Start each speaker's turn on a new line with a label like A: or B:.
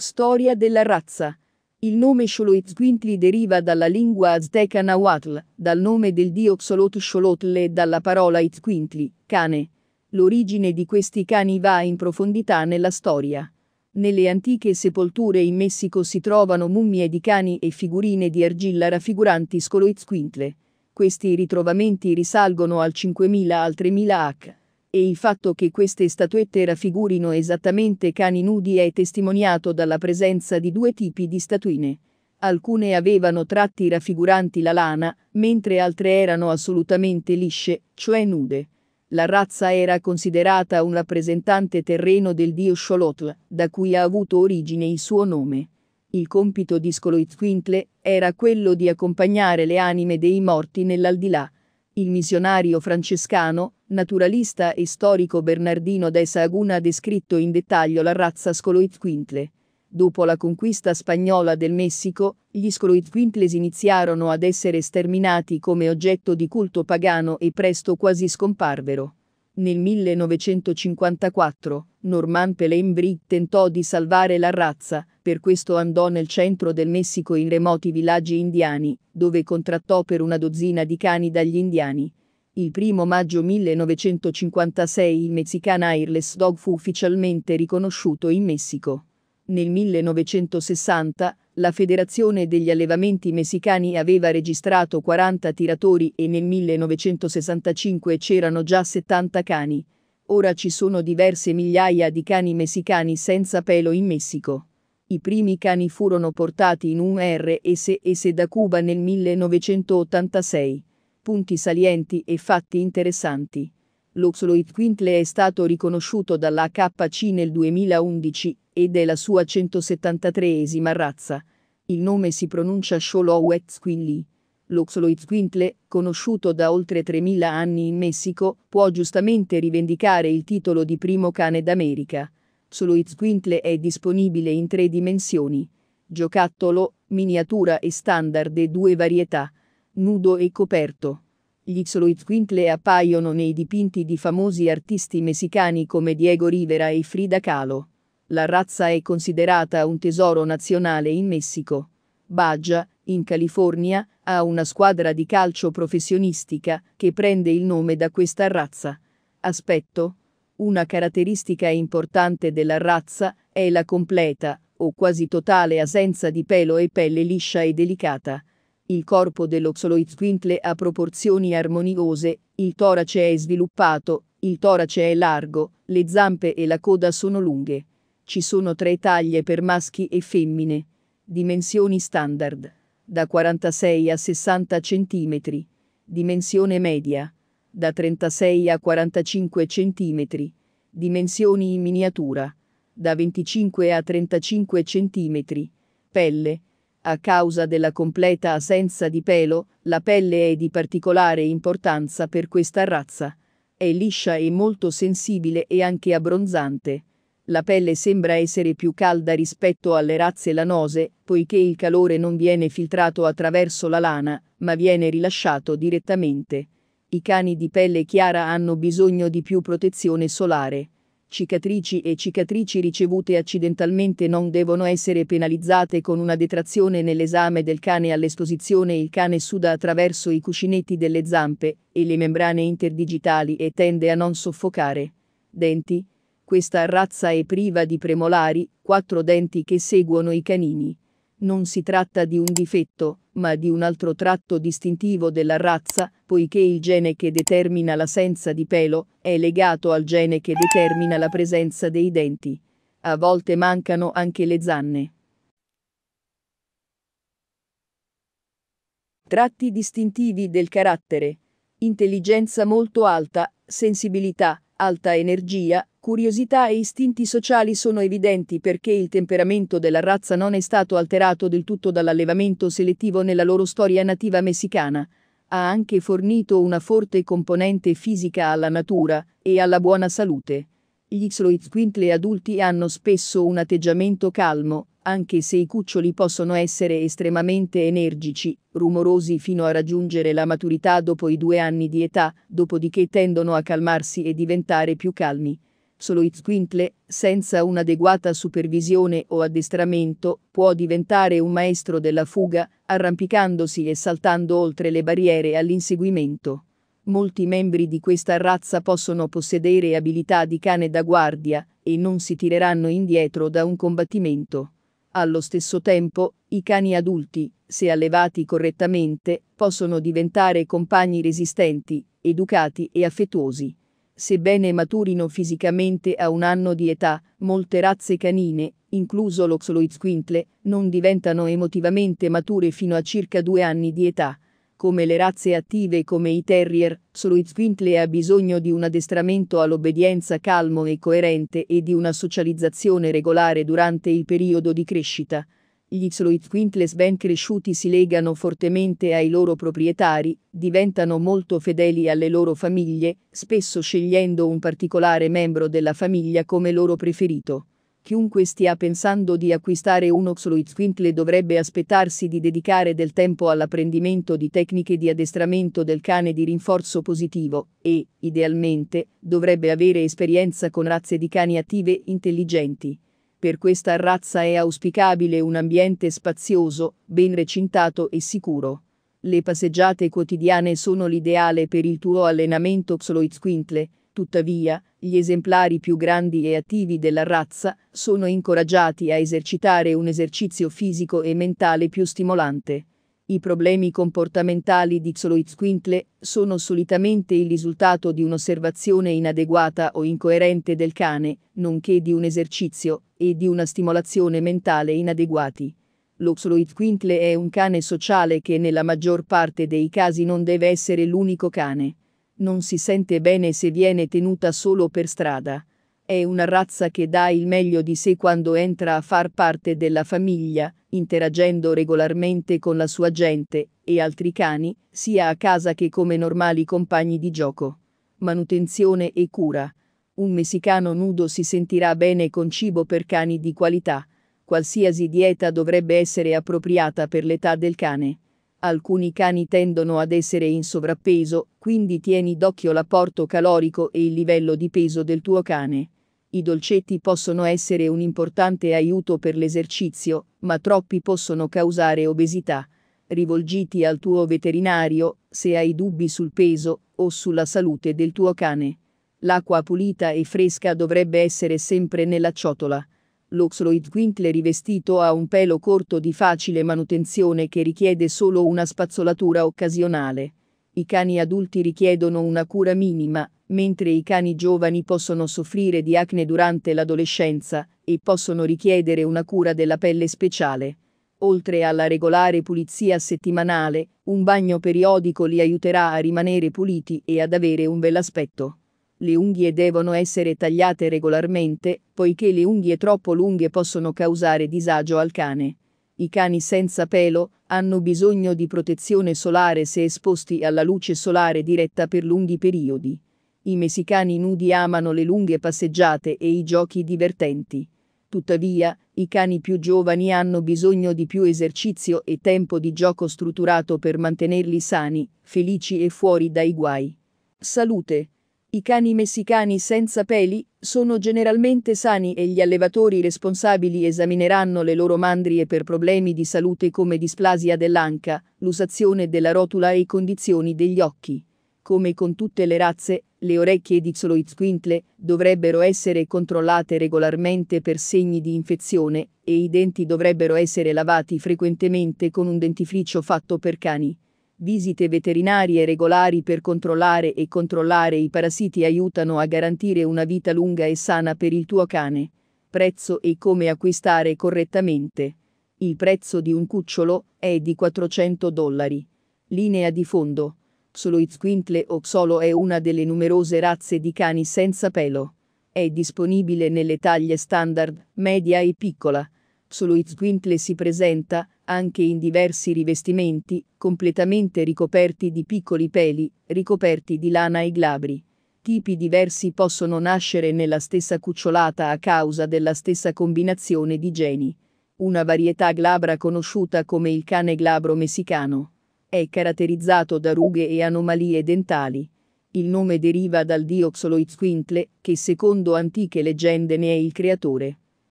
A: Storia della razza. Il nome Xoloitzcuintli deriva dalla lingua azteca nahuatl, dal nome del dio Xolot Xolotl e dalla parola Itzquintli, cane. L'origine di questi cani va in profondità nella storia. Nelle antiche sepolture in Messico si trovano mummie di cani e figurine di argilla raffiguranti Xoloitzcuintle. Questi ritrovamenti risalgono al 5000 al 3000 H e il fatto che queste statuette raffigurino esattamente cani nudi è testimoniato dalla presenza di due tipi di statuine. Alcune avevano tratti raffiguranti la lana, mentre altre erano assolutamente lisce, cioè nude. La razza era considerata un rappresentante terreno del dio Sholotl, da cui ha avuto origine il suo nome. Il compito di Scoloitquintle era quello di accompagnare le anime dei morti nell'aldilà, il missionario francescano, naturalista e storico Bernardino de Saguna ha descritto in dettaglio la razza scoloid Dopo la conquista spagnola del Messico, gli scoloid iniziarono ad essere sterminati come oggetto di culto pagano e presto quasi scomparvero. Nel 1954, Norman Pelembri tentò di salvare la razza, per questo andò nel centro del Messico in remoti villaggi indiani, dove contrattò per una dozzina di cani dagli indiani. Il 1 maggio 1956 il Mexican Airless Dog fu ufficialmente riconosciuto in Messico. Nel 1960 la Federazione degli Allevamenti Messicani aveva registrato 40 tiratori e nel 1965 c'erano già 70 cani. Ora ci sono diverse migliaia di cani messicani senza pelo in Messico. I primi cani furono portati in un RSS da Cuba nel 1986. Punti salienti e fatti interessanti. L'Oxoloid Quintle è stato riconosciuto dalla KC nel 2011 ed è la sua 173esima razza. Il nome si pronuncia Sholowet Squilly. L'Oxoloid Quintle, conosciuto da oltre 3.000 anni in Messico, può giustamente rivendicare il titolo di primo cane d'America. Xoloid Quintle è disponibile in tre dimensioni. Giocattolo, miniatura e standard e due varietà. Nudo e coperto. Gli Xloitzquintle appaiono nei dipinti di famosi artisti messicani come Diego Rivera e Frida Kahlo. La razza è considerata un tesoro nazionale in Messico. Baja, in California, ha una squadra di calcio professionistica che prende il nome da questa razza. Aspetto. Una caratteristica importante della razza è la completa, o quasi totale assenza di pelo e pelle liscia e delicata. Il corpo dell'oxoloizquintle ha proporzioni armoniose, il torace è sviluppato, il torace è largo, le zampe e la coda sono lunghe. Ci sono tre taglie per maschi e femmine. Dimensioni standard. Da 46 a 60 cm. Dimensione media. Da 36 a 45 cm. Dimensioni in miniatura. Da 25 a 35 cm. Pelle a causa della completa assenza di pelo, la pelle è di particolare importanza per questa razza. È liscia e molto sensibile e anche abbronzante. La pelle sembra essere più calda rispetto alle razze lanose, poiché il calore non viene filtrato attraverso la lana, ma viene rilasciato direttamente. I cani di pelle chiara hanno bisogno di più protezione solare cicatrici e cicatrici ricevute accidentalmente non devono essere penalizzate con una detrazione nell'esame del cane all'esposizione. Il cane suda attraverso i cuscinetti delle zampe e le membrane interdigitali e tende a non soffocare. Denti. Questa razza è priva di premolari, quattro denti che seguono i canini. Non si tratta di un difetto, ma di un altro tratto distintivo della razza, poiché il gene che determina l'assenza di pelo è legato al gene che determina la presenza dei denti. A volte mancano anche le zanne. Tratti distintivi del carattere. Intelligenza molto alta, sensibilità, alta energia, curiosità e istinti sociali sono evidenti perché il temperamento della razza non è stato alterato del tutto dall'allevamento selettivo nella loro storia nativa messicana. Ha anche fornito una forte componente fisica alla natura e alla buona salute. Gli Xloitzquintle adulti hanno spesso un atteggiamento calmo, anche se i cuccioli possono essere estremamente energici, rumorosi fino a raggiungere la maturità dopo i due anni di età, dopodiché tendono a calmarsi e diventare più calmi. Solo il squintle, senza un'adeguata supervisione o addestramento, può diventare un maestro della fuga, arrampicandosi e saltando oltre le barriere all'inseguimento. Molti membri di questa razza possono possedere abilità di cane da guardia e non si tireranno indietro da un combattimento. Allo stesso tempo, i cani adulti, se allevati correttamente, possono diventare compagni resistenti, educati e affettuosi. Sebbene maturino fisicamente a un anno di età, molte razze canine, incluso l'Oxoloid squintle, non diventano emotivamente mature fino a circa due anni di età come le razze attive come i terrier, solo il ha bisogno di un addestramento all'obbedienza calmo e coerente e di una socializzazione regolare durante il periodo di crescita. Gli Zwintles ben cresciuti si legano fortemente ai loro proprietari, diventano molto fedeli alle loro famiglie, spesso scegliendo un particolare membro della famiglia come loro preferito. Chiunque stia pensando di acquistare uno Xloitzquintle dovrebbe aspettarsi di dedicare del tempo all'apprendimento di tecniche di addestramento del cane di rinforzo positivo e, idealmente, dovrebbe avere esperienza con razze di cani attive intelligenti. Per questa razza è auspicabile un ambiente spazioso, ben recintato e sicuro. Le passeggiate quotidiane sono l'ideale per il tuo allenamento Xloitzquintle, tuttavia, gli esemplari più grandi e attivi della razza sono incoraggiati a esercitare un esercizio fisico e mentale più stimolante. I problemi comportamentali di Zoloitzquintle sono solitamente il risultato di un'osservazione inadeguata o incoerente del cane, nonché di un esercizio e di una stimolazione mentale inadeguati. Lo Zoloitzquintle è un cane sociale che nella maggior parte dei casi non deve essere l'unico cane non si sente bene se viene tenuta solo per strada. È una razza che dà il meglio di sé quando entra a far parte della famiglia, interagendo regolarmente con la sua gente e altri cani, sia a casa che come normali compagni di gioco. Manutenzione e cura. Un messicano nudo si sentirà bene con cibo per cani di qualità. Qualsiasi dieta dovrebbe essere appropriata per l'età del cane. Alcuni cani tendono ad essere in sovrappeso, quindi tieni d'occhio l'apporto calorico e il livello di peso del tuo cane. I dolcetti possono essere un importante aiuto per l'esercizio, ma troppi possono causare obesità. Rivolgiti al tuo veterinario se hai dubbi sul peso o sulla salute del tuo cane. L'acqua pulita e fresca dovrebbe essere sempre nella ciotola. L'Oxloid Xloidwintle rivestito ha un pelo corto di facile manutenzione che richiede solo una spazzolatura occasionale. I cani adulti richiedono una cura minima, mentre i cani giovani possono soffrire di acne durante l'adolescenza e possono richiedere una cura della pelle speciale. Oltre alla regolare pulizia settimanale, un bagno periodico li aiuterà a rimanere puliti e ad avere un bell'aspetto. Le unghie devono essere tagliate regolarmente, poiché le unghie troppo lunghe possono causare disagio al cane. I cani senza pelo hanno bisogno di protezione solare se esposti alla luce solare diretta per lunghi periodi. I messicani nudi amano le lunghe passeggiate e i giochi divertenti. Tuttavia, i cani più giovani hanno bisogno di più esercizio e tempo di gioco strutturato per mantenerli sani, felici e fuori dai guai. Salute. I cani messicani senza peli sono generalmente sani e gli allevatori responsabili esamineranno le loro mandrie per problemi di salute come displasia dell'anca, l'usazione della rotula e condizioni degli occhi. Come con tutte le razze, le orecchie di Zoloitzquintle dovrebbero essere controllate regolarmente per segni di infezione e i denti dovrebbero essere lavati frequentemente con un dentifricio fatto per cani. Visite veterinarie regolari per controllare e controllare i parassiti aiutano a garantire una vita lunga e sana per il tuo cane. Prezzo e come acquistare correttamente. Il prezzo di un cucciolo è di 400 dollari. Linea di fondo. Solo Itzquintle o Xolo è una delle numerose razze di cani senza pelo. È disponibile nelle taglie standard, media e piccola. Soloiz Itzquintle si presenta, anche in diversi rivestimenti, completamente ricoperti di piccoli peli, ricoperti di lana e glabri. Tipi diversi possono nascere nella stessa cucciolata a causa della stessa combinazione di geni. Una varietà glabra conosciuta come il cane glabro messicano. È caratterizzato da rughe e anomalie dentali. Il nome deriva dal dio Xoloitzquintle, che secondo antiche leggende ne è il creatore.